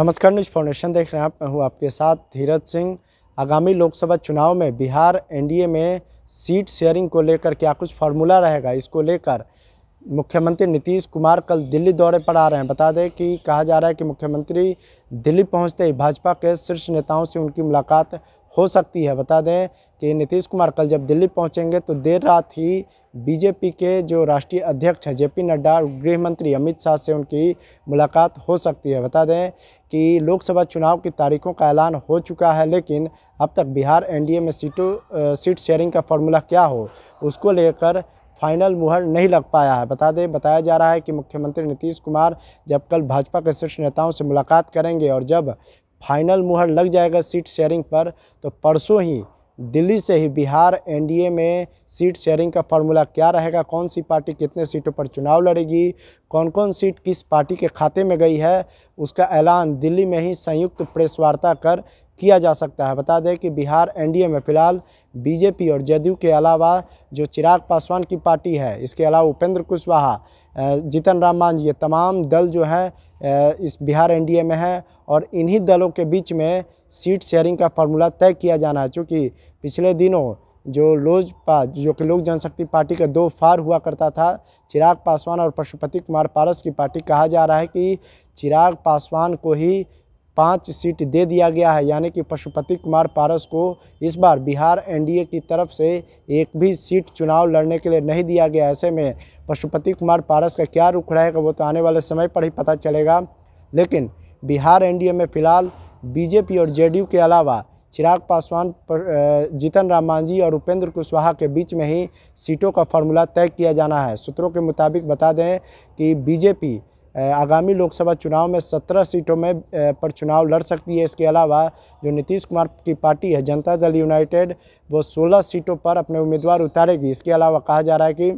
नमस्कार news foundation देख रहे हैं आप मैं हूँ आपके साथ धीरज सिंह आगामी लोकसभा चुनाव में बिहार एनडीए में सीट शेयरिंग को लेकर क्या कुछ फार्मूला रहेगा इसको लेकर मुख्यमंत्री नीतीश कुमार कल दिल्ली दौरे पर आ रहे हैं बता दें कि कहा जा रहा है कि मुख्यमंत्री दिल्ली पहुंचते ही भाजपा के शीर्ष नेताओं से उनकी मुलाकात हो सकती है बता दें कि नीतीश कुमार कल जब दिल्ली पहुंचेंगे तो देर रात ही बीजेपी के जो राष्ट्रीय अध्यक्ष हैं जेपी नड्डा और गृह मंत्री अमित शाह से उनकी मुलाकात हो सकती है बता दें कि लोकसभा चुनाव की तारीखों का ऐलान हो चुका है लेकिन अब तक बिहार एनडीए में सीटों सीट शेयरिंग का फॉर्मूला क्या हो उसको लेकर फाइनल मुहर नहीं लग पाया है बता दें बताया जा रहा है कि मुख्यमंत्री नीतीश कुमार जब कल भाजपा के शीर्ष नेताओं से मुलाकात करेंगे और जब फाइनल मुहर लग जाएगा सीट शेयरिंग पर तो परसों ही दिल्ली से ही बिहार एनडीए में सीट शेयरिंग का फार्मूला क्या रहेगा कौन सी पार्टी कितने सीटों पर चुनाव लड़ेगी कौन कौन सीट किस पार्टी के खाते में गई है उसका ऐलान दिल्ली में ही संयुक्त प्रेस वार्ता कर किया जा सकता है बता दें कि बिहार एनडीए में फिलहाल बीजेपी और जदयू के अलावा जो चिराग पासवान की पार्टी है इसके अलावा उपेंद्र कुशवाहा जीतन राम मांझी ये तमाम दल जो हैं इस बिहार एनडीए में है और इन्हीं दलों के बीच में सीट शेयरिंग का फार्मूला तय किया जाना है चूँकि पिछले दिनों जो लोजपा जो कि लोक जनशक्ति पार्टी का दो फार हुआ करता था चिराग पासवान और पशुपति कुमार पारस की पार्टी कहा जा रहा है कि चिराग पासवान को ही पाँच सीट दे दिया गया है यानी कि पशुपति कुमार पारस को इस बार बिहार एनडीए की तरफ से एक भी सीट चुनाव लड़ने के लिए नहीं दिया गया ऐसे में पशुपति कुमार पारस का क्या रुख रहेगा वो तो आने वाले समय पर ही पता चलेगा लेकिन बिहार एनडीए में फिलहाल बीजेपी और जेडीयू के अलावा चिराग पासवान जीतन राम मांझी और उपेंद्र कुशवाहा के बीच में ही सीटों का फार्मूला तय किया जाना है सूत्रों के मुताबिक बता दें कि बीजेपी आगामी लोकसभा चुनाव में सत्रह सीटों में पर चुनाव लड़ सकती है इसके अलावा जो नीतीश कुमार की पार्टी है जनता दल यूनाइटेड वो सोलह सीटों पर अपने उम्मीदवार उतारेगी इसके अलावा कहा जा रहा है कि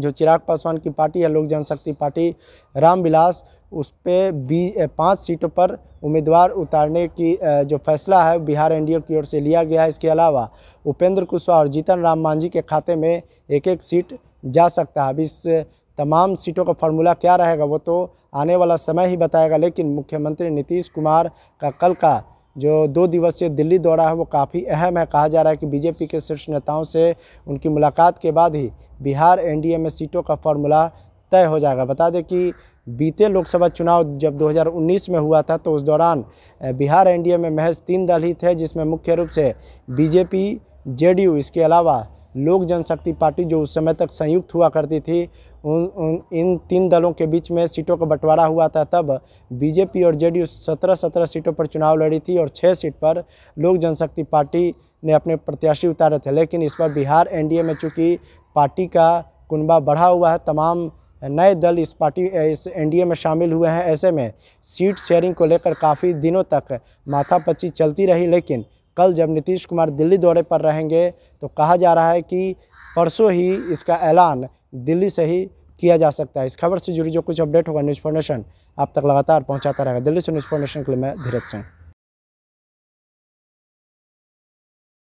जो चिराग पासवान की पार्टी है लोक जनशक्ति पार्टी रामविलास उस पर बी पाँच सीटों पर उम्मीदवार उतारने की जो फैसला है बिहार एनडीए की ओर से लिया गया है इसके अलावा उपेंद्र कुशवाहा और जीतन राम मांझी के खाते में एक एक सीट जा सकता है अब इस तमाम सीटों का फार्मूला क्या रहेगा वो तो आने वाला समय ही बताएगा लेकिन मुख्यमंत्री नीतीश कुमार का कल का जो दो दिवसीय दिल्ली दौरा है वो काफ़ी अहम है कहा जा रहा है कि बीजेपी के शीर्ष नेताओं से उनकी मुलाकात के बाद ही बिहार एनडीए में सीटों का फार्मूला तय हो जाएगा बता दें कि बीते लोकसभा चुनाव जब 2019 में हुआ था तो उस दौरान बिहार एनडीए में महज तीन दल ही थे जिसमें मुख्य रूप से बीजेपी जेडीयू इसके अलावा लोक जनशक्ति पार्टी जो उस समय तक संयुक्त हुआ करती थी उन, उन इन तीन दलों के बीच में सीटों का बंटवारा हुआ था तब बीजेपी और जेडीयू सत्रह सत्रह सीटों पर चुनाव लड़ी थी और छः सीट पर लोक जनशक्ति पार्टी ने अपने प्रत्याशी उतारे थे लेकिन इस पर बिहार एनडीए में चूँकि पार्टी का कुनबा बढ़ा हुआ है तमाम नए दल इस पार्टी इस एन में शामिल हुए हैं ऐसे में सीट शेयरिंग को लेकर काफ़ी दिनों तक माथापच्ची चलती रही लेकिन कल जब नीतीश कुमार दिल्ली दौरे पर रहेंगे तो कहा जा रहा है कि परसों ही इसका ऐलान दिल्ली से ही किया जा सकता है इस खबर से जुड़ी जो कुछ अपडेट होगा न्यूज़ फॉर आप तक लगातार पहुंचाता रहेगा दिल्ली से न्यूज़ फॉर के लिए मैं धीरज सिंह